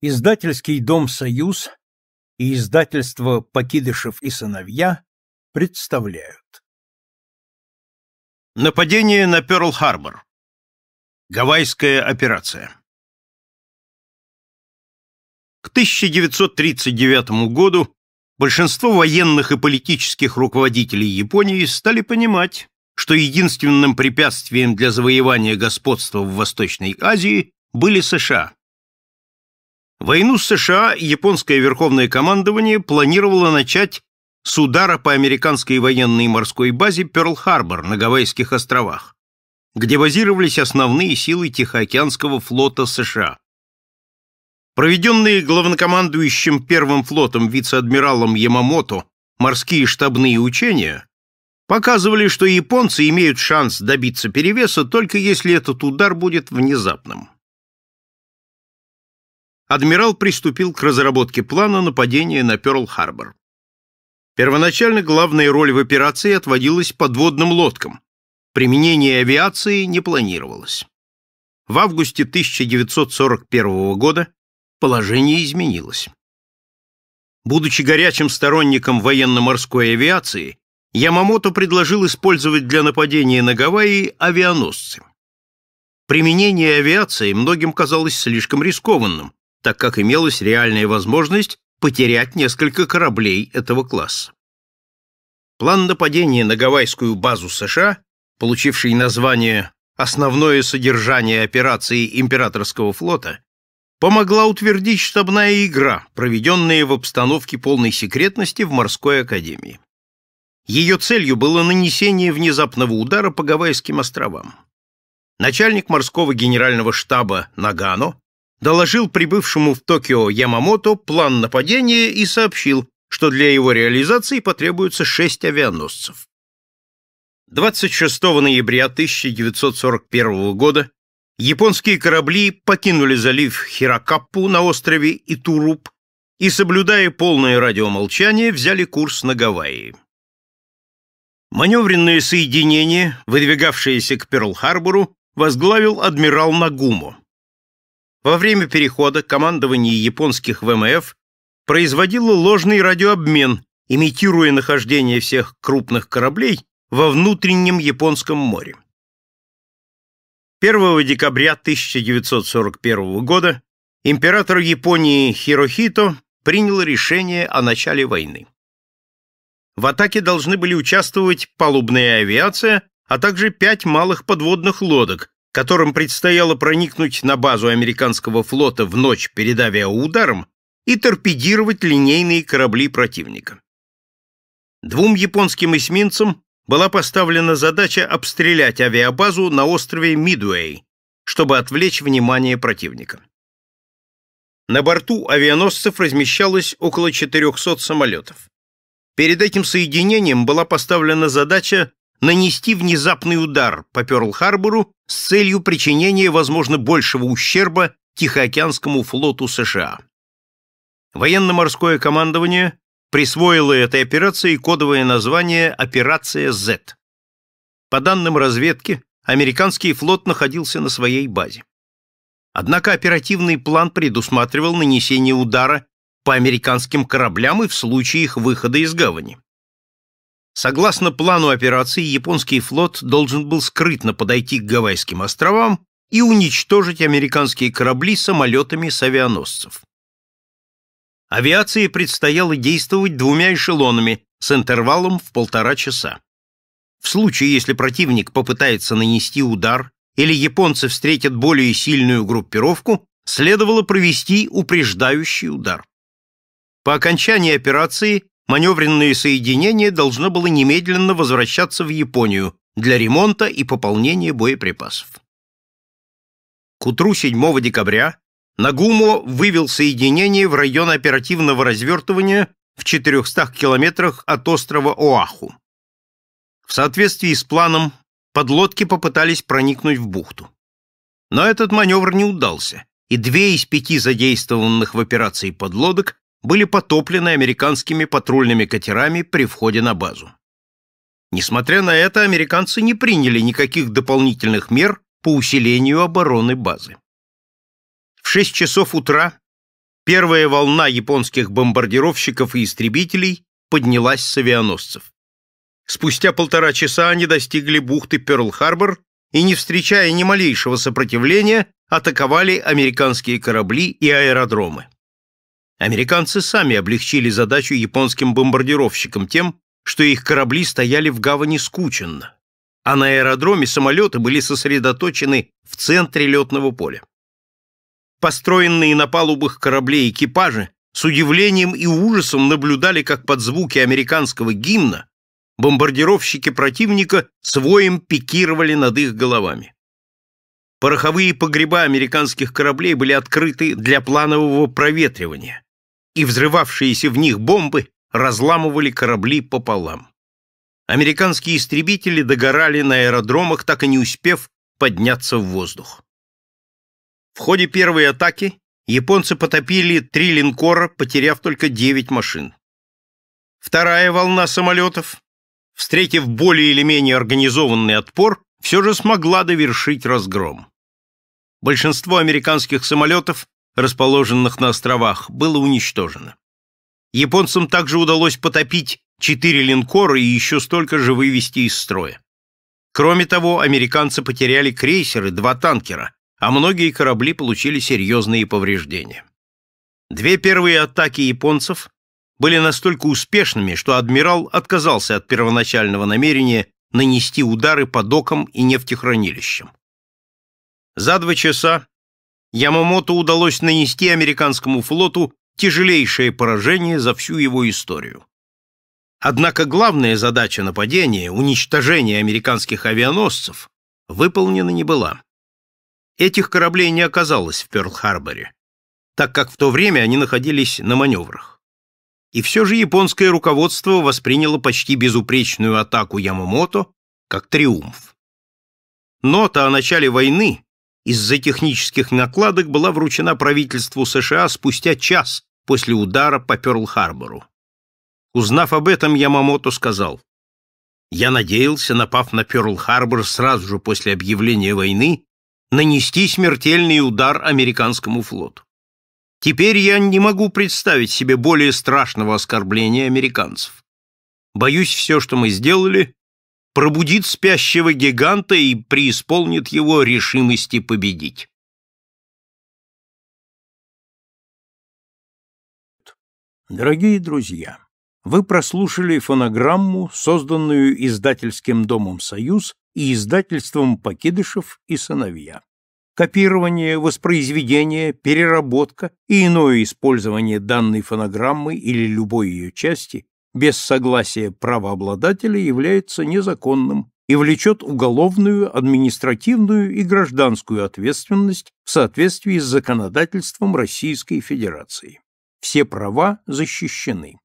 Издательский дом «Союз» и издательство «Покидышев и сыновья» представляют. Нападение на Пёрл-Харбор. Гавайская операция. К 1939 году большинство военных и политических руководителей Японии стали понимать, что единственным препятствием для завоевания господства в Восточной Азии были США – Войну с США японское верховное командование планировало начать с удара по американской военной морской базе Пёрл-Харбор на Гавайских островах, где базировались основные силы Тихоокеанского флота США. Проведенные главнокомандующим Первым флотом вице-адмиралом Ямамото морские штабные учения показывали, что японцы имеют шанс добиться перевеса только если этот удар будет внезапным адмирал приступил к разработке плана нападения на Пёрл-Харбор. Первоначально главная роль в операции отводилась подводным лодкам. Применение авиации не планировалось. В августе 1941 года положение изменилось. Будучи горячим сторонником военно-морской авиации, Ямамото предложил использовать для нападения на Гавайи авианосцы. Применение авиации многим казалось слишком рискованным, так как имелась реальная возможность потерять несколько кораблей этого класса. План нападения на гавайскую базу США, получивший название «Основное содержание операции императорского флота», помогла утвердить штабная игра, проведенная в обстановке полной секретности в морской академии. Ее целью было нанесение внезапного удара по Гавайским островам. Начальник морского генерального штаба Нагано доложил прибывшему в Токио Ямамото план нападения и сообщил, что для его реализации потребуется шесть авианосцев. 26 ноября 1941 года японские корабли покинули залив Хиракаппу на острове Итуруп и, соблюдая полное радиомолчание, взяли курс на Гавайи. Маневренное соединение, выдвигавшееся к Перл-Харбору, возглавил адмирал Нагумо. Во время перехода командование японских ВМФ производило ложный радиообмен, имитируя нахождение всех крупных кораблей во внутреннем Японском море. 1 декабря 1941 года император Японии Хирохито принял решение о начале войны. В атаке должны были участвовать палубная авиация, а также пять малых подводных лодок, которым предстояло проникнуть на базу американского флота в ночь перед авиаударом и торпедировать линейные корабли противника. Двум японским эсминцам была поставлена задача обстрелять авиабазу на острове Мидуэй, чтобы отвлечь внимание противника. На борту авианосцев размещалось около 400 самолетов. Перед этим соединением была поставлена задача нанести внезапный удар по Пёрл-Харбору с целью причинения, возможно, большего ущерба Тихоокеанскому флоту США. Военно-морское командование присвоило этой операции кодовое название «Операция Z». По данным разведки, американский флот находился на своей базе. Однако оперативный план предусматривал нанесение удара по американским кораблям и в случае их выхода из гавани. Согласно плану операции, японский флот должен был скрытно подойти к Гавайским островам и уничтожить американские корабли самолетами с авианосцев. Авиации предстояло действовать двумя эшелонами с интервалом в полтора часа. В случае, если противник попытается нанести удар или японцы встретят более сильную группировку, следовало провести упреждающий удар. По окончании операции маневренное соединение должно было немедленно возвращаться в Японию для ремонта и пополнения боеприпасов. К утру 7 декабря Нагумо вывел соединение в район оперативного развертывания в 400 километрах от острова Оаху. В соответствии с планом, подлодки попытались проникнуть в бухту. Но этот маневр не удался, и две из пяти задействованных в операции подлодок были потоплены американскими патрульными катерами при входе на базу. Несмотря на это, американцы не приняли никаких дополнительных мер по усилению обороны базы. В 6 часов утра первая волна японских бомбардировщиков и истребителей поднялась с авианосцев. Спустя полтора часа они достигли бухты Пёрл-Харбор и, не встречая ни малейшего сопротивления, атаковали американские корабли и аэродромы. Американцы сами облегчили задачу японским бомбардировщикам тем, что их корабли стояли в гавани скученно, а на аэродроме самолеты были сосредоточены в центре летного поля. Построенные на палубах кораблей экипажи с удивлением и ужасом наблюдали, как под звуки американского гимна бомбардировщики противника своим пикировали над их головами. Пороховые погреба американских кораблей были открыты для планового проветривания, и взрывавшиеся в них бомбы разламывали корабли пополам. Американские истребители догорали на аэродромах, так и не успев подняться в воздух. В ходе первой атаки японцы потопили три линкора, потеряв только девять машин. Вторая волна самолетов, встретив более или менее организованный отпор, все же смогла довершить разгром. Большинство американских самолетов расположенных на островах, было уничтожено. Японцам также удалось потопить четыре линкора и еще столько же вывести из строя. Кроме того, американцы потеряли крейсеры, два танкера, а многие корабли получили серьезные повреждения. Две первые атаки японцев были настолько успешными, что адмирал отказался от первоначального намерения нанести удары по докам и нефтехранилищам. За два часа Ямамото удалось нанести американскому флоту тяжелейшее поражение за всю его историю. Однако главная задача нападения, уничтожение американских авианосцев, выполнена не была. Этих кораблей не оказалось в Пёрл-Харборе, так как в то время они находились на маневрах. И все же японское руководство восприняло почти безупречную атаку Ямамото как триумф. Нота о начале войны из-за технических накладок была вручена правительству США спустя час после удара по Пёрл-Харбору. Узнав об этом, Ямамото сказал, «Я надеялся, напав на Пёрл-Харбор сразу же после объявления войны, нанести смертельный удар американскому флоту. Теперь я не могу представить себе более страшного оскорбления американцев. Боюсь, все, что мы сделали, пробудит спящего гиганта и преисполнит его решимости победить. Дорогие друзья, вы прослушали фонограмму, созданную издательским домом «Союз» и издательством «Покидышев и сыновья». Копирование, воспроизведение, переработка и иное использование данной фонограммы или любой ее части без согласия правообладателя является незаконным и влечет уголовную, административную и гражданскую ответственность в соответствии с законодательством Российской Федерации. Все права защищены.